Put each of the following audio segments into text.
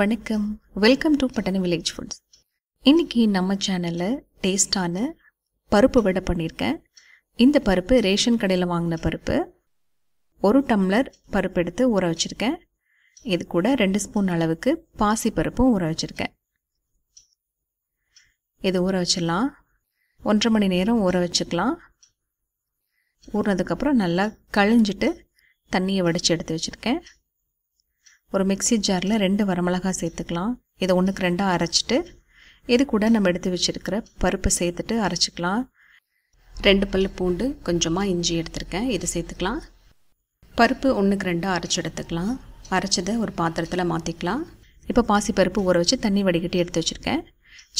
வணக்கம் welcome to பட்டன village foods இன்றைக்கி நம்ம சேனலில் டேஸ்டான பருப்பு விட பண்ணியிருக்கேன் இந்த பருப்பு ரேஷன் கடையில் வாங்கின பருப்பு ஒரு டம்ளர் பருப்பு எடுத்து ஊற வச்சுருக்கேன் இது கூட ரெண்டு ஸ்பூன் அளவுக்கு பாசி பருப்பும் ஊற வச்சுருக்கேன் இது ஊற வச்சிடலாம் ஒன்றரை மணி நேரம் ஊற வச்சுக்கலாம் ஊறினதுக்கப்புறம் நல்லா கழிஞ்சிட்டு தண்ணியை வடித்து எடுத்து வச்சுருக்கேன் ஒரு மிக்சி ஜாரில் ரெண்டு வரமிளகாய் சேர்த்துக்கலாம் இதை ஒன்றுக்கு ரெண்டாக அரைச்சிட்டு இது கூட நம்ம எடுத்து வச்சுருக்கிற பருப்பை சேர்த்துட்டு அரைச்சிக்கலாம் ரெண்டு பல் பூண்டு கொஞ்சமாக இஞ்சி எடுத்திருக்கேன் இதை சேர்த்துக்கலாம் பருப்பு ஒன்றுக்கு ரெண்டாக அரைச்சி எடுத்துக்கலாம் அரைச்சதை ஒரு பாத்திரத்தில் மாற்றிக்கலாம் இப்போ பாசி பருப்பு ஊற வச்சு தண்ணி வடிகட்டி எடுத்து வச்சுருக்கேன்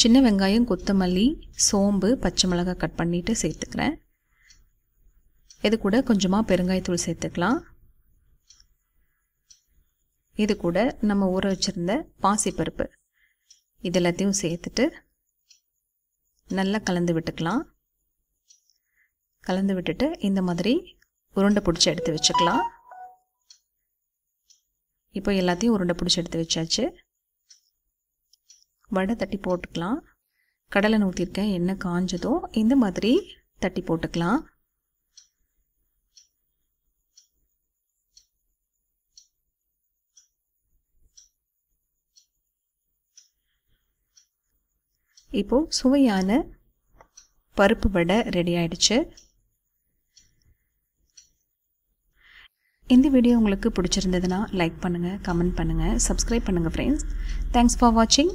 சின்ன வெங்காயம் கொத்தமல்லி சோம்பு பச்சை மிளகாய் கட் பண்ணிவிட்டு சேர்த்துக்கிறேன் இது கூட கொஞ்சமாக பெருங்காயத்தூள் சேர்த்துக்கலாம் இது கூட நம்ம ஊற வச்சுருந்த பாசிப்பருப்பு இது எல்லாத்தையும் சேர்த்துட்டு நல்லா கலந்து விட்டுக்கலாம் கலந்து விட்டுட்டு இந்த மாதிரி உருண்டை பிடிச்சி எடுத்து வச்சுக்கலாம் இப்போ எல்லாத்தையும் உருண்டை பிடிச்சி எடுத்து வச்சாச்சு வடை தட்டி போட்டுக்கலாம் கடலை ஊற்றிருக்கேன் என்ன காஞ்சதோ இந்த மாதிரி தட்டி போட்டுக்கலாம் இப்போது சுவையான பருப்பு வடை ரெடி ஆயிடுச்சு இந்த வீடியோ உங்களுக்கு பிடிச்சிருந்ததுன்னா லைக் பண்ணுங்கள் கமெண்ட் பண்ணுங்கள் சப்ஸ்கிரைப் பண்ணுங்கள் ஃப்ரெண்ட்ஸ் தேங்க்ஸ் ஃபார் வாட்சிங்